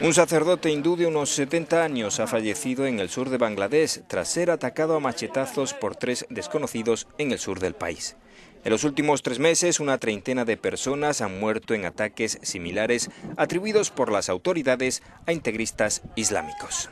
Un sacerdote hindú de unos 70 años ha fallecido en el sur de Bangladesh tras ser atacado a machetazos por tres desconocidos en el sur del país. En los últimos tres meses, una treintena de personas han muerto en ataques similares atribuidos por las autoridades a integristas islámicos.